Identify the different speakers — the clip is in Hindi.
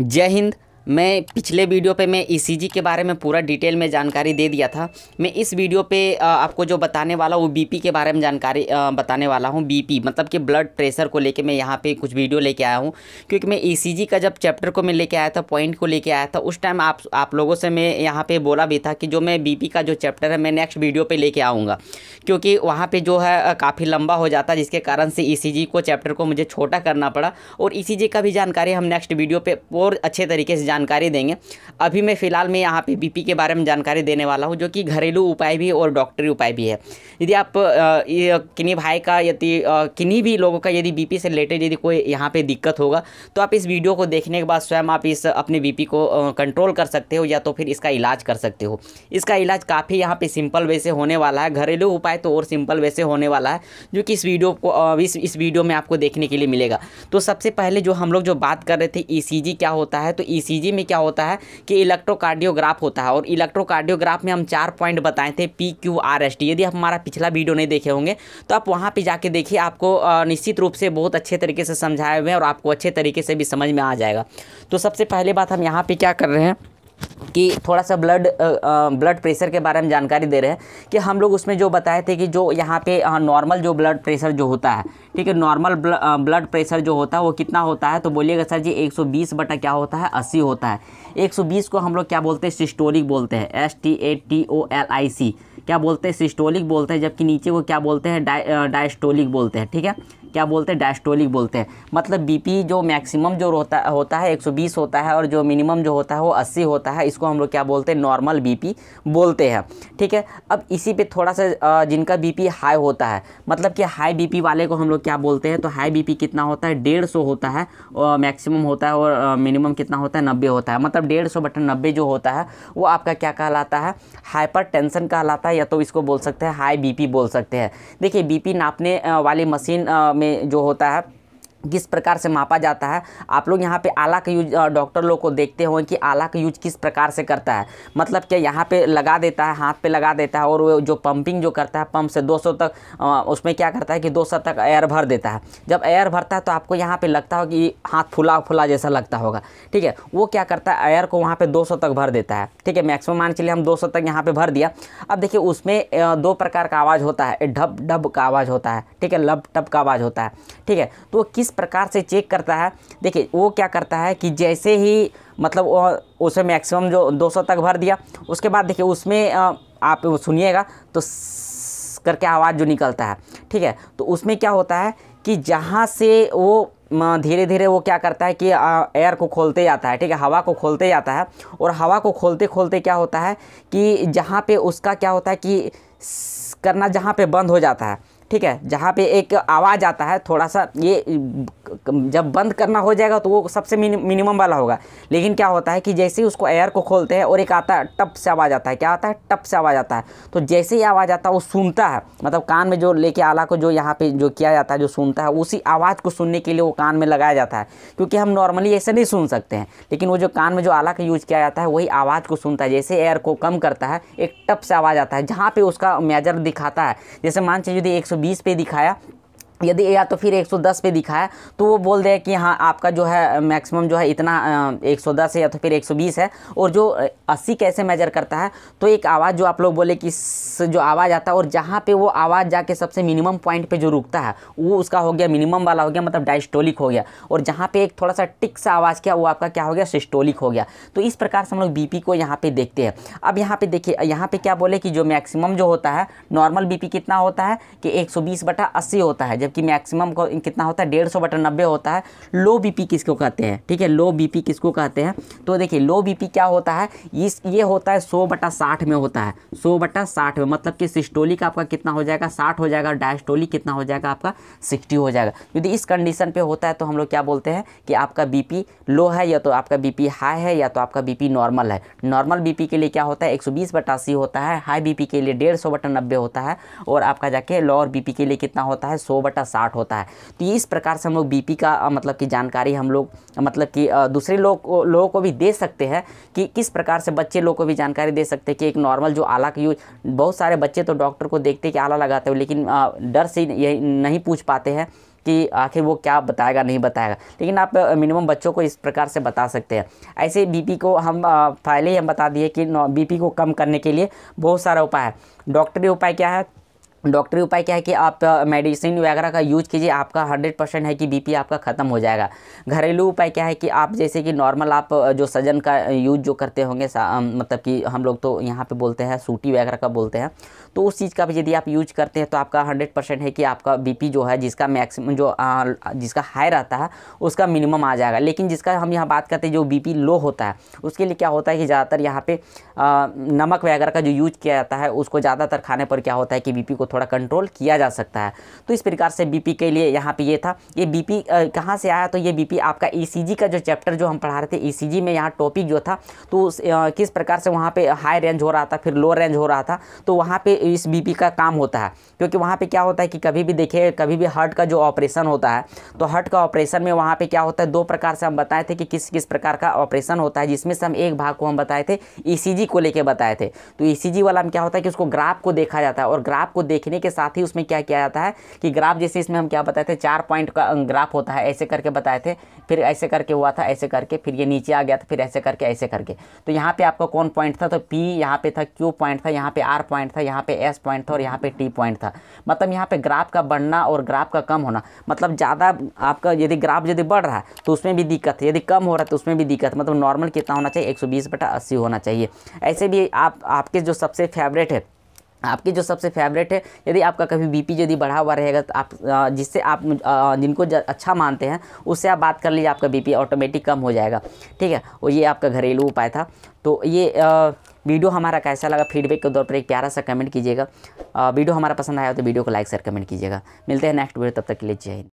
Speaker 1: जय हिंद मैं पिछले वीडियो पे मैं ई e के बारे में पूरा डिटेल में जानकारी दे दिया था मैं इस वीडियो पे आपको जो बताने वाला हूँ बीपी के बारे में जानकारी बताने वाला हूँ बीपी मतलब कि ब्लड प्रेशर को लेके मैं यहाँ पे कुछ वीडियो लेके आया हूँ क्योंकि मैं ई e का जब चैप्टर को मैं लेके आया था पॉइंट को लेके आया था उस टाइम आप आप लोगों से मैं यहाँ पर बोला भी था कि जो मैं बी का जो चैप्टर है मैं नेक्स्ट वीडियो पर लेके आऊँगा क्योंकि वहाँ पर जो है काफ़ी लंबा हो जाता जिसके कारण से ई e को चैप्टर को मुझे छोटा करना पड़ा और ई का भी जानकारी हम नेक्स्ट वीडियो पर और अच्छे तरीके से जानकारी देंगे अभी मैं फ़िलहाल मैं यहाँ पे बीपी के बारे में जानकारी देने वाला हूँ जो कि घरेलू उपाय भी और डॉक्टरी उपाय भी है यदि आप किन्हीं भाई का यदि किन्हीं भी लोगों का यदि बीपी से रिलेटेड यदि कोई यहाँ पे दिक्कत होगा तो आप इस वीडियो को देखने के बाद स्वयं आप इस अपने बी को कंट्रोल कर सकते हो या तो फिर इसका इलाज कर सकते हो इसका इलाज काफ़ी यहाँ पर सिंपल वे से होने वाला है घरेलू उपाय तो और सिंपल वे से होने वाला है जो कि इस वीडियो को इस इस वीडियो में आपको देखने के लिए मिलेगा तो सबसे पहले जो हम लोग जो बात कर रहे थे ई क्या होता है तो ई ईसीजी में क्या होता है कि इलेक्ट्रोकार्डियोग्राफ होता है और इलेक्ट्रोकार्डियोग्राफ में हम चार पॉइंट बताए थे P Q R S T यदि आप हमारा पिछला वीडियो नहीं देखे होंगे तो आप वहाँ पर जाके देखिए आपको निश्चित रूप से बहुत अच्छे तरीके से समझाए हुए हैं और आपको अच्छे तरीके से भी समझ में आ जाएगा तो सबसे पहले बात हम यहाँ पर क्या कर रहे हैं कि थोड़ा सा ब्लड ब्लड प्रेशर के बारे में जानकारी दे रहे हैं कि हम लोग उसमें जो बताए थे कि जो यहाँ पे नॉर्मल जो ब्लड प्रेशर जो होता है ठीक है नॉर्मल ब्लड प्रेशर जो होता है वो कितना होता है तो बोलिएगा सर जी 120 बटा क्या होता है 80 होता है 120 को हम लोग क्या बोलते हैं सिस्टोलिक बोलते हैं S T A T O L I C क्या बोलते हैं सिस्टोलिक बोलते हैं जबकि नीचे को क्या बोलते हैं डायस्टोलिक बोलते हैं ठीक है क्या बोलते हैं डायस्टोलिक बोलते हैं मतलब बीपी जो मैक्सिमम जो होता होता है 120 होता है और जो मिनिमम जो होता है वो 80 होता है इसको हम लोग क्या बोलते हैं नॉर्मल बीपी बोलते हैं ठीक है अब इसी पे थोड़ा सा जिनका बीपी हाई होता है मतलब कि हाई बीपी वाले को हम लोग क्या बोलते हैं तो हाई बी कितना होता है डेढ़ सौ होता है मैक्सिमम होता है और मिनिमम कितना होता है नब्बे होता है मतलब डेढ़ सौ बटन नब्बे जो होता है वो आपका क्या कहलाता है हाइपर टेंसन कहलाता है या तो इसको बोल सकते हैं हाई बी बोल सकते हैं देखिए बी नापने वाली मशीन में में जो होता है किस प्रकार से मापा जाता है आप लोग यहाँ पे आला का यूज डॉक्टर लोग को देखते हो कि आला का यूज किस प्रकार से करता है मतलब क्या यहाँ पे लगा देता है हाथ पे लगा देता है और वो जो पंपिंग जो करता है पंप से 200 तक उसमें क्या करता है कि 200 तक एयर भर देता है जब एयर भरता है तो आपको यहाँ पर लगता हो कि हाथ फुला फुला जैसा लगता होगा ठीक है वो क्या करता है एयर को वहाँ पर दो तक भर देता है ठीक है मैक्सिमम मान चलिए हम दो तक यहाँ पर भर दिया अब देखिए उसमें दो प्रकार का आवाज़ होता है ढब ढब का आवाज़ होता है ठीक है लब टप का आवाज़ होता है ठीक है तो किस प्रकार से चेक करता है देखिए वो क्या करता है कि जैसे ही मतलब उसे मैक्सिमम जो 200 तक भर दिया उसके बाद देखिए उसमें आप सुनिएगा तो करके आवाज़ जो निकलता है ठीक है तो उसमें क्या होता है कि जहाँ से वो धीरे धीरे वो क्या करता है कि एयर को खोलते जाता है ठीक है हवा को खोलते जाता है और हवा को खोलते खोलते क्या होता है कि जहाँ पे उसका क्या होता है कि करना जहाँ पे बंद हो जाता है ठीक है जहाँ पे एक आवाज़ आता है थोड़ा सा ये जब बंद करना हो जाएगा तो वो सबसे मिनिमम वाला होगा लेकिन क्या होता है कि जैसे ही उसको एयर को खोलते हैं और एक आता है टप से आवाज़ आता है क्या आता है टप से आवाज़ आता है तो जैसे ही आवाज़ आता है वो सुनता है मतलब कान में जो लेके आला को जो यहाँ पर जो किया जाता है जो सुनता है उसी आवाज़ को सुनने के लिए वो कान में लगाया जाता है क्योंकि हम नॉर्मली ऐसे नहीं सुन सकते हैं लेकिन वो जो कान में जो आला का यूज़ किया जाता है वही आवाज़ को सुनता है जैसे एयर को कम करता है एक टप से आवाज़ आता है जहाँ पर उसका मेजर दिखाता है जैसे मान चाहिए यदि एक 120 पे दिखाया यदि या तो फिर 110 पे दिखा है तो वो बोल दे कि हाँ आपका जो है मैक्सिमम जो है इतना 110 है या तो फिर 120 है और जो 80 कैसे मेजर करता है तो एक आवाज़ जो आप लोग बोले कि जो आवाज़ आता है और जहाँ पे वो आवाज़ जाके सबसे मिनिमम पॉइंट पे जो रुकता है वो उसका हो गया मिनिमम वाला हो गया मतलब डाइस्टोलिक हो गया और जहाँ पर एक थोड़ा सा टिक सा आवाज़ किया वो आपका क्या हो गया सिस्टोलिक हो गया तो इस प्रकार से हम लोग बी को यहाँ पर देखते हैं अब यहाँ पर देखिए यहाँ पर क्या बोले कि जो मैक्सिमम जो होता है नॉर्मल बी कितना होता है कि एक सौ होता है जबकि मैक्सिमम को कितना होता है डेढ़ सौ बटा नब्बे होता है लो बीपी किसको कहते हैं ठीक है लो बीपी किसको कहते हैं तो देखिए लो बीपी क्या होता है इस ये होता है सौ बटा साठ में होता है सौ बटा साठ में मतलब कि सिस्टोलिक आपका कितना हो जाएगा साठ हो जाएगा डायस्टोलिक कितना हो जाएगा आपका सिक्सटी हो जाएगा यदि इस कंडीशन पर होता है तो हम लोग क्या बोलते हैं कि आपका बी लो है या तो आपका बी हाई है या तो आपका बी नॉर्मल है नॉर्मल बी के लिए क्या होता है एक सौ होता है हाई बी के लिए डेढ़ सौ होता है और आपका जाके लोअर बीपी के लिए कितना होता है सौ बटा साठ होता है तो ये इस प्रकार से हम लोग बीपी का मतलब कि जानकारी हम लोग मतलब कि दूसरे लोग लोगों को भी दे सकते हैं कि किस प्रकार से बच्चे लोग को भी जानकारी दे सकते हैं कि एक नॉर्मल जो आला का यूज बहुत सारे बच्चे तो डॉक्टर को देखते कि आला लगाते हो लेकिन डर से ये नहीं पूछ पाते हैं कि आखिर वो क्या बताएगा नहीं बताएगा लेकिन आप मिनिमम बच्चों को इस प्रकार से बता सकते हैं ऐसे बीपी को हम पहले ही हम बता दिए कि बीपी को कम करने के लिए बहुत सारा उपाय है डॉक्टरी उपाय क्या है डॉक्टरी उपाय क्या है कि आप मेडिसिन वगैरह का यूज कीजिए आपका हंड्रेड परसेंट है कि बीपी आपका ख़त्म हो जाएगा घरेलू उपाय क्या है कि आप जैसे कि नॉर्मल आप जो सजन का यूज जो करते होंगे मतलब कि हम लोग तो यहाँ पे बोलते हैं सूटी वगैरह का बोलते हैं तो उस चीज़ का भी यदि आप यूज करते हैं तो आपका हंड्रेड परसेंट है कि आपका बी जो है जिसका मैक्सिमम जो आ, जिसका हाई रहता है उसका मिनिमम आ जाएगा लेकिन जिसका हम यहाँ बात करते हैं जो बी लो होता है उसके लिए क्या होता है कि ज़्यादातर यहाँ पर नमक वगैरह का जो यूज किया जाता है उसको ज़्यादातर खाने पर क्या होता है कि बी को थोड़ा कंट्रोल किया जा सकता है तो इस प्रकार से बीपी के लिए यहाँ पे ये था ये बीपी कहाँ से आया तो ये बीपी आपका ईसीजी e का जो चैप्टर जो हम पढ़ा रहे थे ईसीजी e में यहाँ टॉपिक जो था तो किस प्रकार से वहाँ पर हाई रेंज हो रहा था फिर लो रेंज हो रहा था तो वहाँ पर इस बीपी का काम होता है क्योंकि वहाँ पर क्या होता है कि कभी भी देखिए कभी भी हार्ट का जो ऑपरेशन होता है तो हार्ट का ऑपरेशन में वहाँ पे क्या होता है दो प्रकार से हम बताए थे कि किस किस प्रकार का ऑपरेशन होता है जिसमें से हम एक भाग को हम बताए थे ई e को लेकर बताए थे तो ई वाला में क्या होता है कि उसको ग्राफ को देखा जाता है और ग्राफ को देख देखने के साथ ही उसमें क्या किया जाता है कि ग्राफ जैसे इसमें हम क्या बताए थे चार पॉइंट का ग्राफ होता है ऐसे करके बताए थे फिर ऐसे करके हुआ था ऐसे करके फिर ये नीचे आ गया था फिर ऐसे करके ऐसे करके तो यहाँ पे आपका कौन पॉइंट था तो पी यहाँ पे था क्यू पॉइंट था यहाँ पे आर पॉइंट था यहाँ पे एस पॉइंट था और यहाँ पे टी पॉइंट था मतलब यहाँ पे ग्राफ का बढ़ना और ग्राफ का कम होना मतलब ज़्यादा आपका यदि ग्राफ यदि बढ़ रहा है तो उसमें भी दिक्कत है यदि कम हो रहा है तो उसमें भी दिक्कत मतलब नॉर्मल कितना होना चाहिए एक सौ बटा अस्सी होना चाहिए ऐसे भी आप आपके जो सबसे फेवरेट है आपकी जो सबसे फेवरेट है यदि आपका कभी बीपी यदि बढ़ा हुआ रहेगा तो आप जिससे आप जिनको अच्छा मानते हैं उससे आप बात कर लीजिए आपका बीपी ऑटोमेटिक कम हो जाएगा ठीक है और ये आपका घरेलू उपाय था तो ये वीडियो हमारा कैसा लगा फीडबैक के तौर पर एक प्यारा सा कमेंट कीजिएगा वीडियो हमारा पसंद आया तो वीडियो को लाइक शेयर कमेंट कीजिएगा मिलते हैं नेक्स्ट वीडियो तब तक के लिए जय